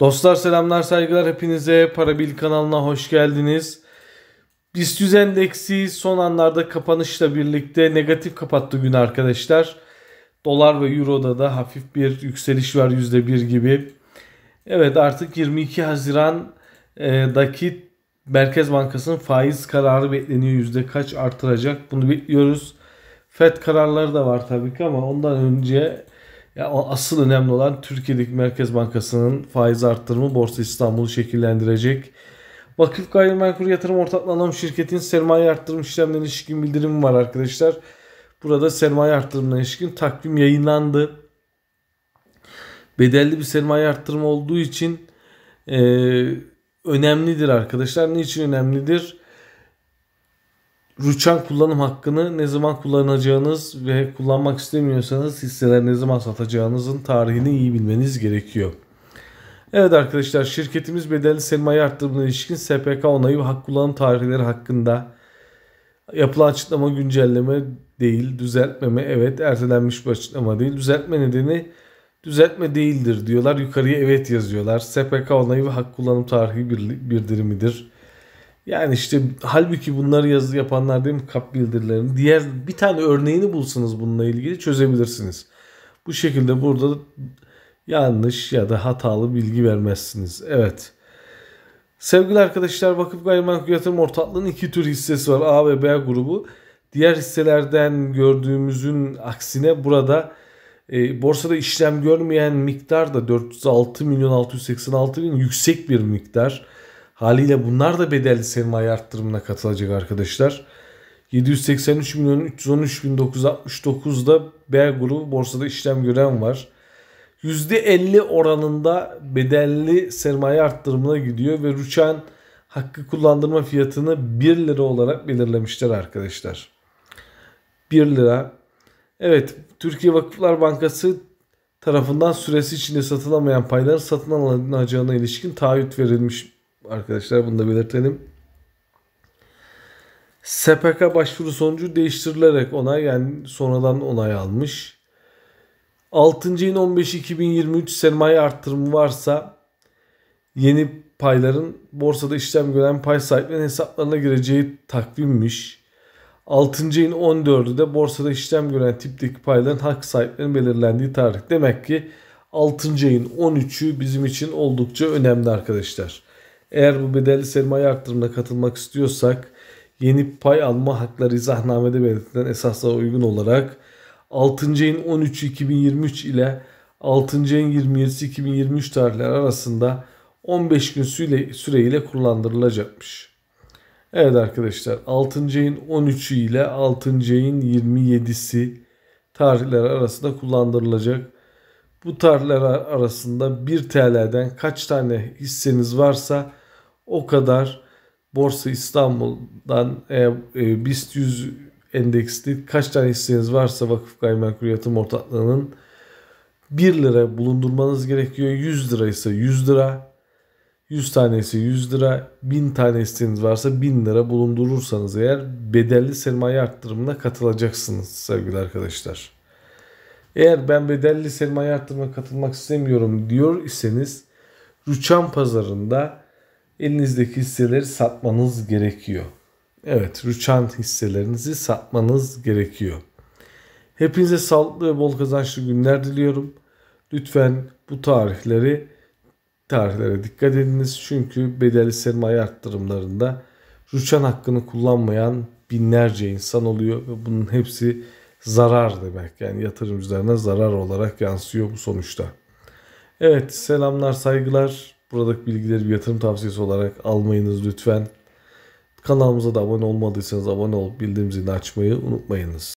Dostlar selamlar saygılar hepinize Parabil kanalına hoş geldiniz. BIST endeksi son anlarda kapanışla birlikte negatif kapattı gün arkadaşlar. Dolar ve Euro'da da hafif bir yükseliş var %1 gibi. Evet artık 22 Haziran'daki e, Merkez Bankası'nın faiz kararı bekleniyor. Yüzde kaç artıracak bunu bekliyoruz. FED kararları da var tabii ki ama ondan önce ya yani asıl önemli olan Türkiye'deki Merkez Bankası'nın faiz arttırımı Borsa İstanbul'u şekillendirecek. Vakıf Gayrimenkul Yatırım Ortaklığı Anonim Şirketi'nin sermaye arttırım işlemlerine ilişkin bildirimi var arkadaşlar. Burada sermaye arttırımına ilişkin takvim yayınlandı. Bedelli bir sermaye arttırımı olduğu için e, önemlidir arkadaşlar. Niçin önemlidir? rüçhan kullanım hakkını ne zaman kullanacağınız ve kullanmak istemiyorsanız hisseler ne zaman satacağınızın tarihini iyi bilmeniz gerekiyor. Evet arkadaşlar şirketimiz bedelli sermaye arttırımına ilişkin SPK onayı ve hak kullanım tarihleri hakkında yapılan açıklama güncelleme değil, düzeltmeme evet ertelenmiş bir açıklama değil. Düzeltme nedeni düzeltme değildir diyorlar. Yukarıya evet yazıyorlar. SPK onayı ve hak kullanım tarihi bir, midir? Yani işte halbuki bunları yazı yapanlar değil mi kap bildirilerini. Diğer bir tane örneğini bulsanız bununla ilgili çözebilirsiniz. Bu şekilde burada yanlış ya da hatalı bilgi vermezsiniz. Evet. Sevgili arkadaşlar Vakıf Gayrimenkul Yatırım Ortaklığı'nın iki tür hissesi var. A ve B grubu. Diğer hisselerden gördüğümüzün aksine burada e, borsada işlem görmeyen miktar da 406 milyon 686 bin yüksek bir miktar. Haliyle bunlar da bedelli sermaye arttırımına katılacak arkadaşlar. 783 milyon 313 bin 969'da B grubu borsada işlem gören var. %50 oranında bedelli sermaye arttırımına gidiyor ve Rüçhan hakkı kullandırma fiyatını 1 lira olarak belirlemişler arkadaşlar. 1 lira. Evet Türkiye Vakıflar Bankası tarafından süresi içinde satılamayan paylar satın alınacağına ilişkin taahhüt verilmiş Arkadaşlar bunu da belirtelim. SPK başvuru sonucu değiştirilerek onay yani sonradan onay almış. 6. in 15 2023 sermaye arttırımı varsa yeni payların borsada işlem gören pay sahiplerinin hesaplarına gireceği takvimmiş. 6. in 14'ü de borsada işlem gören tipteki payların hak sahiplerinin belirlendiği tarih. Demek ki 6. in 13'ü bizim için oldukça önemli arkadaşlar. Eğer bu bedelli sermaye arttırımına katılmak istiyorsak yeni pay alma hakları izahnamede belirtilen esaslara uygun olarak 6. ayın 13'ü 2023 ile 6. ayın 27'si 2023 tarihleri arasında 15 gün süreyle kullandırılacakmış. Evet arkadaşlar 6. ayın 13'ü ile 6. ayın 27'si tarihleri arasında kullandırılacak. Bu tarihler arasında 1 TL'den kaç tane hisseniz varsa o kadar Borsa İstanbul'dan e, e, BIST 100 endeksli kaç tane hisseniz varsa Vakıf Gayrimenkul Yatırım Ortaklığı'nın 1 lira bulundurmanız gerekiyor. 100 lira ise 100 lira. 100 tanesi 100 lira. 1000 tane hisseniz varsa 1000 lira bulundurursanız eğer bedelli sermaye arttırımına katılacaksınız sevgili arkadaşlar. Eğer ben bedelli sermaye arttırımına katılmak istemiyorum diyor iseniz Rüçhan pazarında elinizdeki hisseleri satmanız gerekiyor. Evet, Rüçhan hisselerinizi satmanız gerekiyor. Hepinize sağlıklı ve bol kazançlı günler diliyorum. Lütfen bu tarihleri tarihlere dikkat ediniz. Çünkü bedelli sermaye arttırımlarında rüçhan hakkını kullanmayan binlerce insan oluyor ve bunun hepsi zarar demek. Yani yatırımcılarına zarar olarak yansıyor bu sonuçta. Evet selamlar saygılar. Buradaki bilgileri bir yatırım tavsiyesi olarak almayınız lütfen. Kanalımıza da abone olmadıysanız abone olup bildirim zilini açmayı unutmayınız.